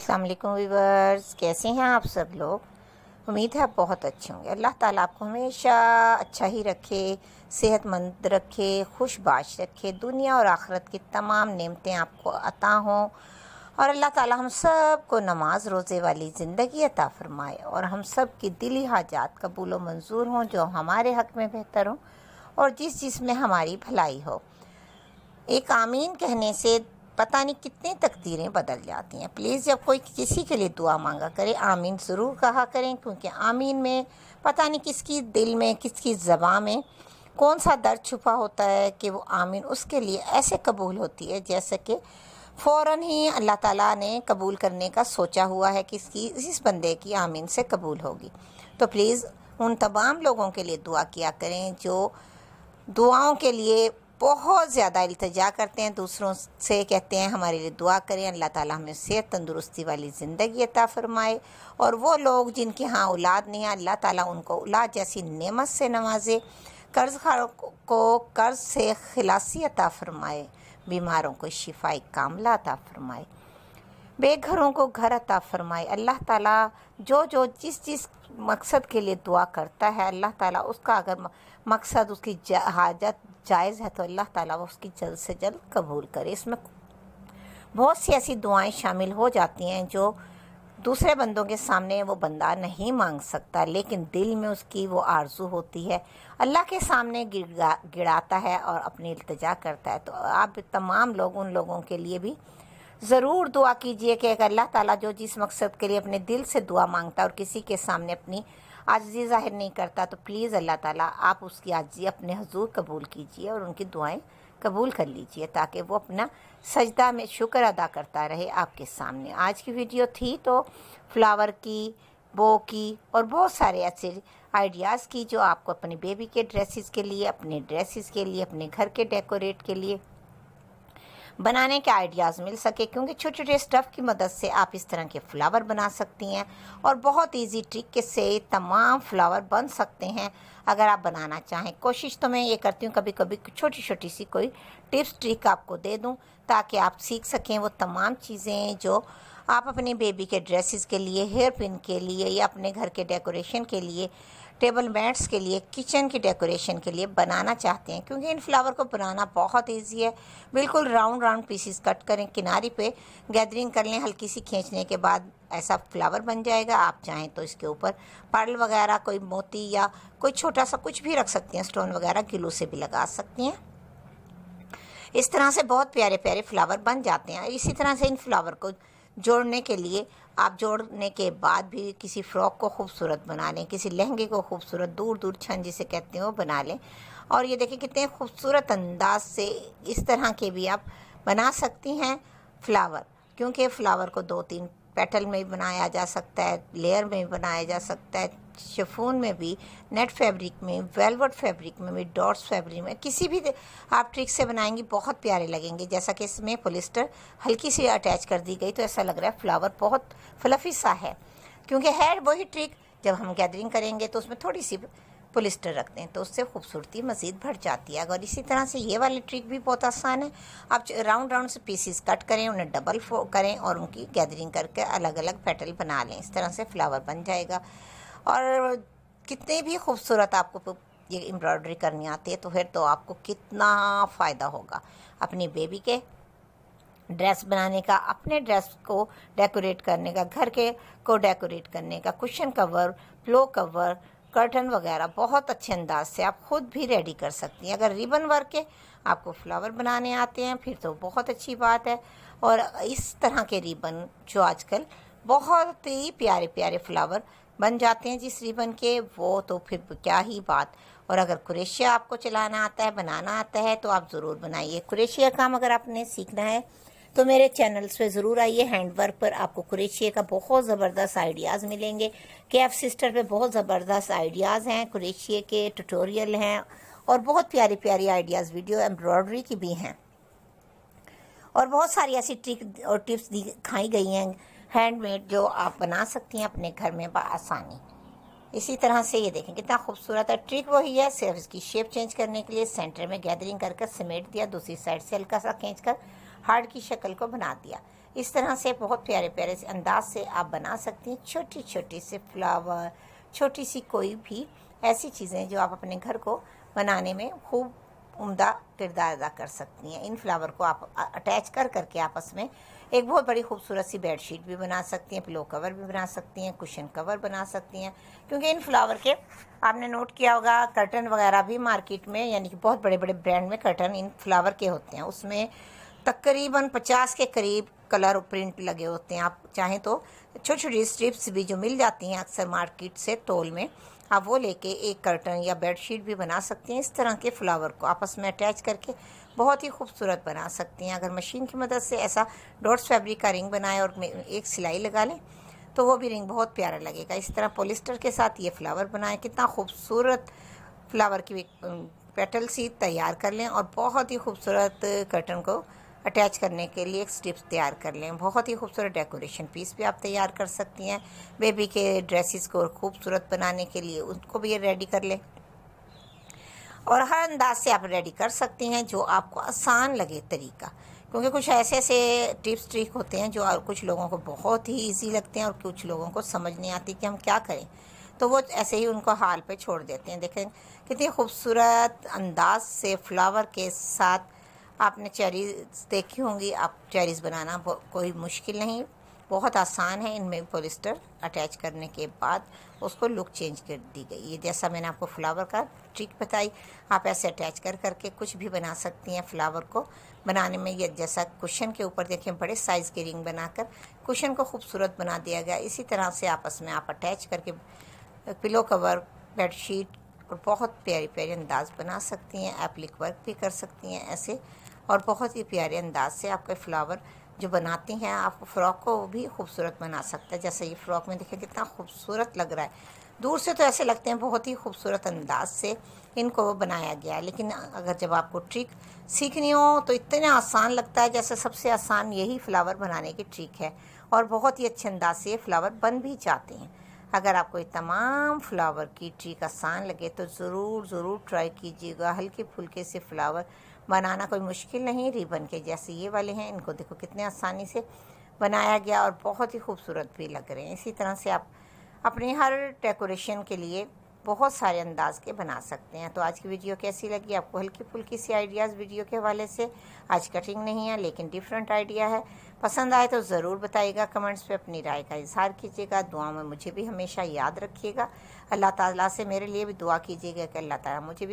अस्सलाम वालेकुम वीवर्स कैसे हैं आप सब लोग उम्मीद है आप बहुत अच्छे होंगे अल्लाह ताला आपको हमेशा अच्छा ही रखे सेहतमंद रखे खुशबाश रखे दुनिया और आखरत की तमाम नेमतें आपको अता हों और अल्लाह ताला हम सब को नमाज रोज़े वाली ज़िंदगी अता फ़रमाए और हम सब की दिली हाजात कबूल मंजूर हों जो हमारे हक़ में बेहतर हों और जिस जिस में हमारी भलाई हो एक आमीन कहने से पता नहीं कितनी तकदीरें बदल जाती हैं प्लीज़ जब कोई किसी के लिए दुआ मांगा करे आमीन ज़रूर कहा करें क्योंकि आमीन में पता नहीं किसकी दिल में किसकी ज़बा में कौन सा दर्द छुपा होता है कि वो आमीन उसके लिए ऐसे कबूल होती है जैसे कि फ़ौर ही अल्लाह ताला ने कबूल करने का सोचा हुआ है कि इसकी इस बंदे की आमीन से कबूल होगी तो प्लीज़ उन तमाम लोगों के लिए दुआ किया करें जो दुआओं के लिए बहुत ज़्यादा अल्तजा करते हैं दूसरों से कहते हैं हमारे लिए दुआ करें अल्लाह ताला हमें सेहत तंदुरुस्ती वाली ज़िंदगी अता फरमाए और वो लोग जिनके यहाँ औलाद नहीं है अल्लाह ताला उनको औलाद जैसी नेमत से नवाजे कर्ज खारों को कर्ज से खिलासी अता फरमाए बीमारों को शिफाई कामला अता फरमाए बेघरों को घर अता फरमाए अल्लाह ताला जो जो जिस जिस मकसद के लिए दुआ करता है अल्लाह ताला उसका अगर मकसद उसकी हाजत जायज़ है तो अल्लाह ताला वो उसकी जल्द से जल्द कबूल करे इसमें बहुत सी ऐसी दुआएं शामिल हो जाती हैं जो दूसरे बंदों के सामने वो बंदा नहीं मांग सकता लेकिन दिल में उसकी वो आरजू होती है अल्लाह के सामने गिड़ा गिड़ाता है और अपनी इल्तजा करता है तो आप तमाम लोग उन लोगों के लिए भी ज़रूर दुआ कीजिए कि अल्लाह ताला जो जिस मकसद के लिए अपने दिल से दुआ मांगता है और किसी के सामने अपनी आजी ज़ाहिर नहीं करता तो प्लीज़ अल्लाह ताला आप उसकी आजी अपने हजूर कबूल कीजिए और उनकी दुआएं कबूल कर लीजिए ताकि वो अपना सजदा में शुक्र अदा करता रहे आपके सामने आज की वीडियो थी तो फ्लावर की बो की और बहुत सारे ऐसे आइडियाज़ की जो आपको अपनी बेबी के ड्रेसिस के लिए अपने ड्रेसिस के लिए अपने घर के डेकोरेट के लिए बनाने के आइडियाज़ मिल सके क्योंकि छोटे छोटे स्टफ़ की मदद से आप इस तरह के फ़्लावर बना सकती हैं और बहुत इजी ट्रिक से तमाम फ़्लावर बन सकते हैं अगर आप बनाना चाहें कोशिश तो मैं ये करती हूँ कभी कभी छोटी छोटी सी कोई टिप्स ट्रिक आपको दे दूँ ताकि आप सीख सकें वो तमाम चीज़ें जो आप अपने बेबी के ड्रेसेस के लिए हेयर पिन के लिए या अपने घर के डेकोरेशन के लिए टेबल मैट्स के लिए किचन की डेकोरेशन के लिए बनाना चाहते हैं क्योंकि इन फ्लावर को बनाना बहुत इजी है बिल्कुल राउंड राउंड पीसीस कट करें किनारे पे गैदरिंग कर लें हल्की सी खींचने के बाद ऐसा फ्लावर बन जाएगा आप चाहें तो इसके ऊपर पर्ल वगैरह कोई मोती या कोई छोटा सा कुछ भी रख सकते हैं स्टोन वगैरह गिलू से भी लगा सकती हैं इस तरह से बहुत प्यारे प्यारे फ्लावर बन जाते हैं इसी तरह से इन फ्लावर को जोड़ने के लिए आप जोड़ने के बाद भी किसी फ्रॉक को खूबसूरत बना लें किसी लहंगे को खूबसूरत दूर दूर छन जिसे कहते हैं वो बना लें और ये देखें कितने खूबसूरत अंदाज से इस तरह के भी आप बना सकती हैं फ्लावर क्योंकि फ्लावर को दो तीन पेटल में भी बनाया जा सकता है लेयर में भी बनाया जा सकता है शेफोन में भी नेट फैब्रिक में वेलवेट फैब्रिक में भी डॉट्स फैब्रिक में किसी भी आप ट्रिक से बनाएंगे बहुत प्यारे लगेंगे जैसा कि इसमें पोलिस्टर हल्की सी अटैच कर दी गई तो ऐसा लग रहा है फ्लावर बहुत फ्लफी सा है क्योंकि है वही ट्रिक जब हम गैदरिंग करेंगे तो उसमें थोड़ी सी पुलिस्टर रख दें तो उससे खूबसूरती मज़ीद बढ़ जाती है अगर इसी तरह से ये वाली ट्रिक भी बहुत आसान है आप राउंड राउंड से पीसीस कट करें उन्हें डबल करें और उनकी गैदरिंग करके अलग अलग पेटल बना लें इस तरह से फ्लावर बन जाएगा और कितने भी खूबसूरत आपको ये एम्ब्रॉयडरी करनी आती है तो फिर तो आपको कितना फ़ायदा होगा अपनी बेबी के ड्रेस बनाने का अपने ड्रेस को डेकोरेट करने का घर के को डेकोरेट करने का cushion cover pillow cover curtain वगैरह बहुत अच्छे अंदाज से आप खुद भी रेडी कर सकती हैं अगर रिबन वर्क के आपको फ्लावर बनाने आते हैं फिर तो बहुत अच्छी बात है और इस तरह के रिबन जो आजकल बहुत ही प्यारे प्यारे फ्लावर बन जाते हैं जी रिबन के वो तो फिर क्या ही बात और अगर क्रेशिया आपको चलाना आता है बनाना आता है तो आप ज़रूर बनाइए कुरेशिया काम अगर आपने सीखना है तो मेरे चैनल्स पे ज़रूर आइए हैंडवर्क पर आपको क्रेशिया का बहुत ज़बरदस्त आइडियाज़ मिलेंगे के एफ सिस्टर पर बहुत ज़बरदस्त आइडियाज़ हैं क्रेशिया के ट्यूटोरियल हैं और बहुत प्यारे प्यारी आइडियाज़ वीडियो एम्ब्रॉयडरी की भी हैं और बहुत सारी ऐसी ट्रिक और टिप्स दिखाई गई हैं हैंडमेड जो आप बना सकती हैं अपने घर में बसानी इसी तरह से ये देखें कितना खूबसूरत है ट्रिक वही है सिर्फ इसकी शेप चेंज करने के लिए सेंटर में गैदरिंग कर कर समेट दिया दूसरी साइड से हल्का सा खींच कर हार्ड की शक्ल को बना दिया इस तरह से बहुत प्यारे प्यारे से अंदाज से आप बना सकती हैं छोटी छोटी से फ्लावर छोटी सी कोई भी ऐसी चीज़ें जो आप अपने घर को बनाने में खूब उम्दा किरदार अदा कर सकती हैं इन फ्लावर को आप अटैच कर करके आपस में एक बहुत बड़ी खूबसूरत सी बेडशीट भी बना सकती हैं पिलो कवर भी बना सकती हैं कुशन कवर बना सकती हैं क्योंकि इन फ्लावर के आपने नोट किया होगा कर्टन वगैरह भी मार्केट में यानी कि बहुत बड़े बड़े ब्रांड में कर्टन इन फ्लावर के होते हैं उसमें तकरीबन पचास के करीब कलर और प्रिंट लगे होते हैं आप चाहें तो छोटी छोटी स्ट्रिप्स भी जो मिल जाती हैं अक्सर मार्केट से तोल में आप हाँ, वो लेके एक कर्टन या बेडशीट भी बना सकते हैं इस तरह के फ्लावर को आपस में अटैच करके बहुत ही खूबसूरत बना सकती हैं अगर मशीन की मदद से ऐसा डॉट्स फैब्रिक का रिंग बनाए और एक सिलाई लगा लें तो वो भी रिंग बहुत प्यारा लगेगा इस तरह पोलिस्टर के साथ ये फ्लावर बनाएं कितना खूबसूरत फ्लावर की पेटल सी तैयार कर लें और बहुत ही खूबसूरत कर्टन को अटैच करने के लिए एक स्टिप्स तैयार कर लें बहुत ही खूबसूरत डेकोरेशन पीस भी आप तैयार कर सकती हैं बेबी के ड्रेसेस को खूबसूरत बनाने के लिए उनको भी रेडी कर लें और हर अंदाज से आप रेडी कर सकती हैं जो आपको आसान लगे तरीका क्योंकि कुछ ऐसे ऐसे टिप्स ट्रिक होते हैं जो कुछ लोगों को बहुत ही ईजी लगते हैं और कुछ लोगों को समझ नहीं आती कि हम क्या करें तो वो ऐसे ही उनको हाल पे छोड़ देते हैं देखें कितनी खूबसूरत अंदाज से फ्लावर के साथ आपने चेरीज देखी होंगी आप चेरीज बनाना कोई मुश्किल नहीं बहुत आसान है इनमें पोलिस्टर अटैच करने के बाद उसको लुक चेंज कर दी गई ये जैसा मैंने आपको फ्लावर का ट्रिक बताई आप ऐसे अटैच कर करके कुछ भी बना सकती हैं फ्लावर को बनाने में ये जैसा कुशन के ऊपर देखें बड़े साइज़ की रिंग बनाकर कुशन को खूबसूरत बना दिया गया इसी तरह से आपस में आप अटैच करके पिलो कवर बेडशीट और बहुत प्यारी प्यारी अंदाज बना सकती हैं एप्लिक वर्क भी कर सकती हैं ऐसे और बहुत ही प्यारे अंदाज से आपके फ्लावर जो बनाती हैं आप फ़्रॉक को भी खूबसूरत बना सकते हैं जैसे ये फ़्रॉक में देखें कितना खूबसूरत लग रहा है दूर से तो ऐसे लगते हैं बहुत ही खूबसूरत अंदाज से इनको बनाया गया है लेकिन अगर जब आपको ट्रिक सीखनी हो तो इतना आसान लगता है जैसे सबसे आसान यही फ्लावर बनाने की ट्रिक है और बहुत ही अच्छे अंदाज से ये फ्लावर बन भी जाते हैं अगर आपको ये तमाम फ्लावर की ट्री का आसान लगे तो ज़रूर ज़रूर ट्राई कीजिएगा हल्के फुल्के से फ्लावर बनाना कोई मुश्किल नहीं रिबन के जैसे ये वाले हैं इनको देखो कितने आसानी से बनाया गया और बहुत ही खूबसूरत भी लग रहे हैं इसी तरह से आप अपने हर डेकोरेशन के लिए बहुत सारे अंदाज के बना सकते हैं तो आज की वीडियो कैसी लगी आपको हल्की फुल्की सी आइडियाज़ वीडियो के हवाले से आज कटिंग नहीं है लेकिन डिफरेंट आइडिया है पसंद आए तो ज़रूर बताइएगा कमेंट्स पे अपनी राय का इजहार कीजिएगा दुआ में मुझे भी हमेशा याद रखिएगा अल्लाह ताला से मेरे लिए भी दुआ कीजिएगा कि अल्लाह ताला मुझे भी